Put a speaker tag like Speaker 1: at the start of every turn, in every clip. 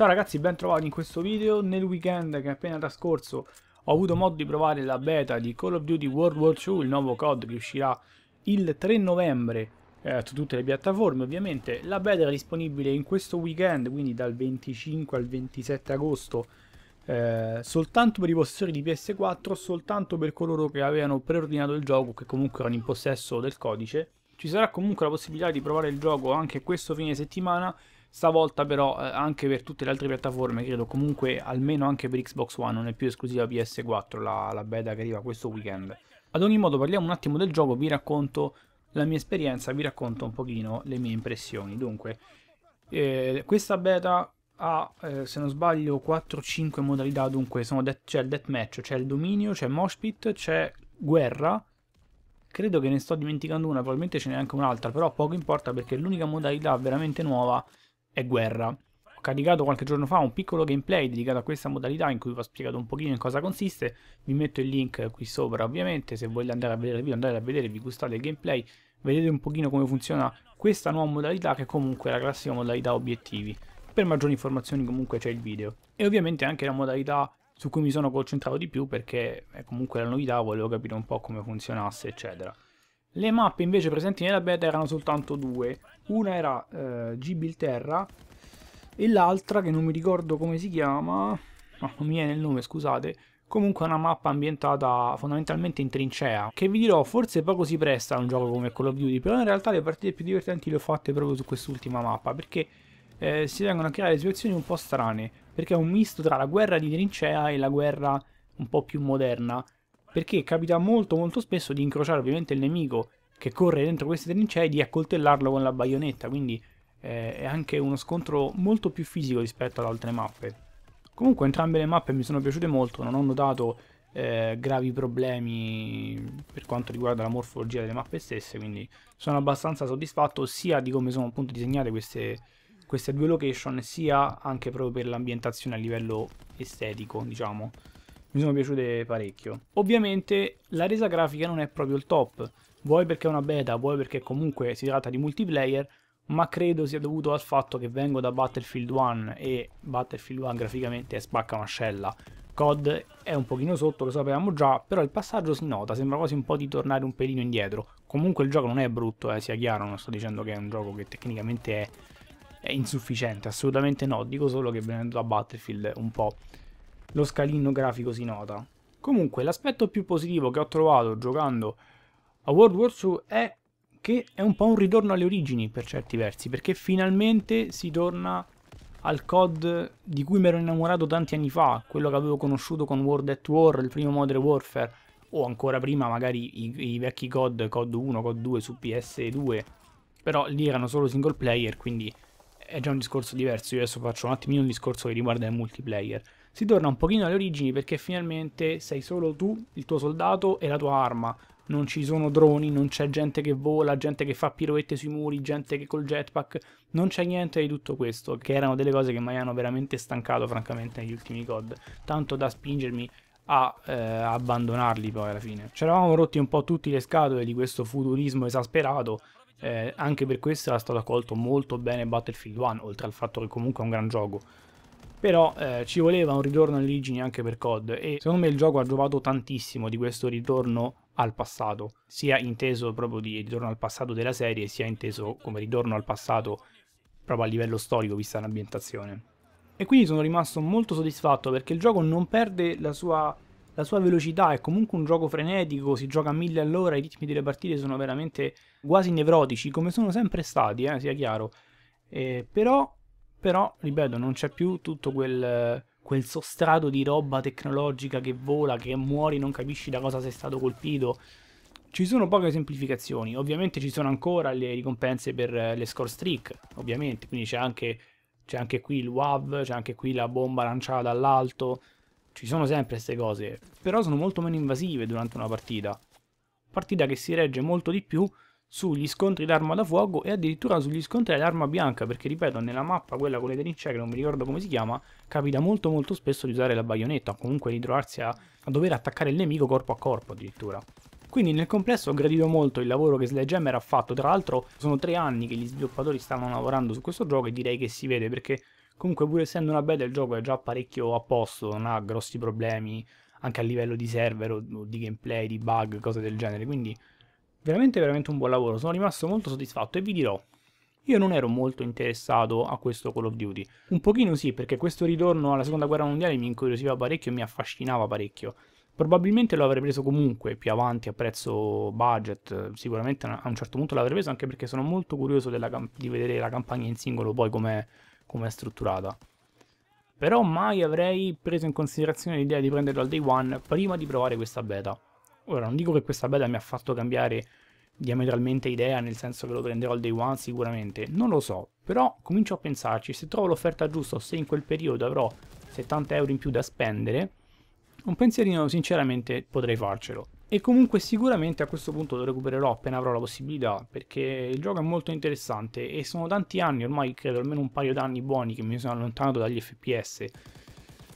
Speaker 1: Ciao ragazzi, ben trovati in questo video. Nel weekend che è appena trascorso ho avuto modo di provare la beta di Call of Duty World War 2, il nuovo COD che uscirà il 3 novembre eh, su tutte le piattaforme ovviamente. La beta era disponibile in questo weekend, quindi dal 25 al 27 agosto, eh, soltanto per i possessori di PS4, soltanto per coloro che avevano preordinato il gioco, che comunque erano in possesso del codice. Ci sarà comunque la possibilità di provare il gioco anche questo fine settimana Stavolta però eh, anche per tutte le altre piattaforme, credo comunque almeno anche per Xbox One, non è più esclusiva PS4 la, la beta che arriva questo weekend. Ad ogni modo parliamo un attimo del gioco, vi racconto la mia esperienza, vi racconto un pochino le mie impressioni. Dunque, eh, questa beta ha, eh, se non sbaglio, 4-5 modalità, dunque de- c'è il deathmatch, c'è il dominio, c'è moshpit c'è guerra, credo che ne sto dimenticando una, probabilmente ce n'è anche un'altra, però poco importa perché l'unica modalità veramente nuova e guerra. Ho caricato qualche giorno fa un piccolo gameplay dedicato a questa modalità in cui vi ho spiegato un pochino in cosa consiste, vi metto il link qui sopra ovviamente, se volete andare a vedere il video andate a vedere, vi gustate il gameplay, vedete un pochino come funziona questa nuova modalità che comunque è la classica modalità obiettivi. Per maggiori informazioni comunque c'è il video. E ovviamente anche la modalità su cui mi sono concentrato di più perché è comunque la novità, volevo capire un po' come funzionasse eccetera. Le mappe invece presenti nella beta erano soltanto due. Una era eh, Gibilterra e l'altra, che non mi ricordo come si chiama, ma non mi viene il nome, scusate, comunque è una mappa ambientata fondamentalmente in trincea, che vi dirò forse poco si presta a un gioco come Call of Duty, però in realtà le partite più divertenti le ho fatte proprio su quest'ultima mappa, perché eh, si vengono a creare situazioni un po' strane, perché è un misto tra la guerra di trincea e la guerra un po' più moderna, perché capita molto molto spesso di incrociare ovviamente il nemico che corre dentro queste trincee e di accoltellarlo con la baionetta, quindi eh, è anche uno scontro molto più fisico rispetto ad altre mappe. Comunque entrambe le mappe mi sono piaciute molto, non ho notato eh, gravi problemi per quanto riguarda la morfologia delle mappe stesse, quindi sono abbastanza soddisfatto sia di come sono appunto disegnate queste, queste due location, sia anche proprio per l'ambientazione a livello estetico, diciamo mi sono piaciute parecchio. Ovviamente la resa grafica non è proprio il top, vuoi perché è una beta, vuoi perché comunque si tratta di multiplayer, ma credo sia dovuto al fatto che vengo da Battlefield 1 e Battlefield 1 graficamente spacca mascella. COD è un pochino sotto, lo sapevamo già, però il passaggio si nota, sembra quasi un po' di tornare un pelino indietro. Comunque il gioco non è brutto, eh, sia chiaro, non sto dicendo che è un gioco che tecnicamente è, è insufficiente, assolutamente no, dico solo che venendo da Battlefield un po' lo scalino grafico si nota. Comunque l'aspetto più positivo che ho trovato giocando a World War II è che è un po' un ritorno alle origini per certi versi, perché finalmente si torna al COD di cui mi ero innamorato tanti anni fa, quello che avevo conosciuto con World at War, il primo Modern Warfare, o ancora prima magari i, i vecchi COD, COD 1, COD 2 su PS2, però lì erano solo single player, quindi è già un discorso diverso, io adesso faccio un attimino un discorso che riguarda il multiplayer si torna un pochino alle origini perché finalmente sei solo tu, il tuo soldato e la tua arma. Non ci sono droni, non c'è gente che vola, gente che fa piroette sui muri, gente che col jetpack, non c'è niente di tutto questo, che erano delle cose che mi hanno veramente stancato francamente negli ultimi COD, tanto da spingermi a eh, abbandonarli poi alla fine. Ci eravamo rotti un po' tutti le scatole di questo futurismo esasperato, eh, anche per questo era stato accolto molto bene Battlefield 1, oltre al fatto che comunque è un gran gioco però eh, ci voleva un ritorno alle origini anche per COD e secondo me il gioco ha giovato tantissimo di questo ritorno al passato, sia inteso proprio di ritorno al passato della serie, sia inteso come ritorno al passato proprio a livello storico, vista l'ambientazione. E quindi sono rimasto molto soddisfatto perché il gioco non perde la sua, la sua velocità, è comunque un gioco frenetico, si gioca a mille all'ora, i ritmi delle partite sono veramente quasi nevrotici, come sono sempre stati, eh, sia chiaro. Eh, però però, ripeto, non c'è più tutto quel, quel sostrato di roba tecnologica che vola, che muori, non capisci da cosa sei stato colpito. Ci sono poche semplificazioni, ovviamente ci sono ancora le ricompense per eh, le score streak, ovviamente, quindi c'è anche, anche, qui il WAV, c'è anche qui la bomba lanciata dall'alto, ci sono sempre queste cose, però sono molto meno invasive durante una partita. Partita che si regge molto di più sugli scontri d'arma da fuoco e addirittura sugli scontri d'arma bianca perché ripeto nella mappa quella con le trincee che non mi ricordo come si chiama capita molto molto spesso di usare la baionetta o comunque di trovarsi a, a, dover attaccare il nemico corpo a corpo addirittura quindi nel complesso ho gradito molto il lavoro che Sledgehammer ha fatto tra l'altro sono tre anni che gli sviluppatori stanno lavorando su questo gioco e direi che si vede perché comunque pur essendo una beta il gioco è già parecchio a posto non ha grossi problemi anche a livello di server o di gameplay, di bug, cose del genere quindi Veramente veramente un buon lavoro, sono rimasto molto soddisfatto e vi dirò, io non ero molto interessato a questo Call of Duty. Un pochino sì, perché questo ritorno alla seconda guerra mondiale mi incuriosiva parecchio e mi affascinava parecchio. Probabilmente lo avrei preso comunque più avanti a prezzo budget, sicuramente a un certo punto l'avrei preso anche perché sono molto curioso di vedere la campagna in singolo poi come è strutturata. Però mai avrei preso in considerazione l'idea di prenderlo al day one prima di provare questa beta. Ora, non dico che questa beta mi ha fatto cambiare diametralmente idea, nel senso che lo prenderò al day one sicuramente, non lo so, però comincio a pensarci, se trovo l'offerta giusta o se in quel periodo avrò 70 euro in più da spendere, un pensierino sinceramente potrei farcelo. E comunque sicuramente a questo punto lo recupererò appena avrò la possibilità, perché il gioco è molto interessante e sono tanti anni, ormai credo almeno un paio d'anni buoni che mi sono allontanato dagli FPS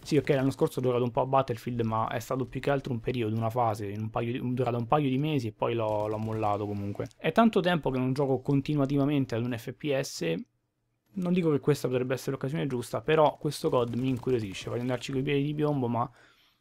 Speaker 1: sì, ok, l'anno scorso ho giocato un po' a Battlefield, ma è stato più che altro un periodo, una fase, un di, durata un paio di mesi e poi l'ho, l'ho mollato comunque. È tanto tempo che non gioco continuativamente ad un FPS non dico che questa potrebbe essere l'occasione giusta, però questo COD mi incuriosisce, voglio andarci coi piedi di piombo, ma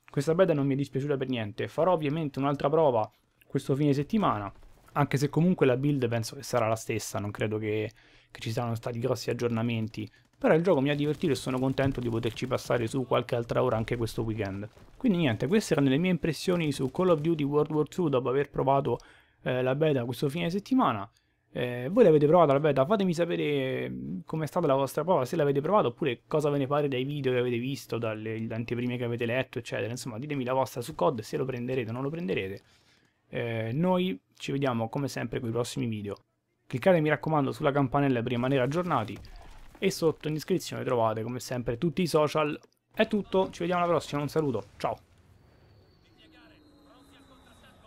Speaker 1: questa beta non mi è dispiaciuta per niente. Farò ovviamente un'altra prova questo fine settimana, anche se comunque la build penso che sarà la stessa, non credo che che ci saranno stati grossi aggiornamenti, però il gioco mi ha divertito e sono contento di poterci passare su qualche altra ora anche questo weekend. Quindi niente, queste erano le mie impressioni su Call of Duty World War 2 dopo aver provato eh, la beta questo fine settimana. Eh, voi l'avete provata la beta? Fatemi sapere mm, com'è stata la vostra prova, se l'avete provata oppure cosa ve ne pare dai video che avete visto, dalle anteprime che avete letto, eccetera. Insomma, ditemi la vostra su COD, se lo prenderete o non lo prenderete. Eh, noi ci vediamo come sempre con i prossimi video. Cliccate mi raccomando sulla campanella per rimanere aggiornati e sotto in descrizione trovate come sempre tutti i social. È tutto, ci vediamo alla prossima, un saluto, ciao!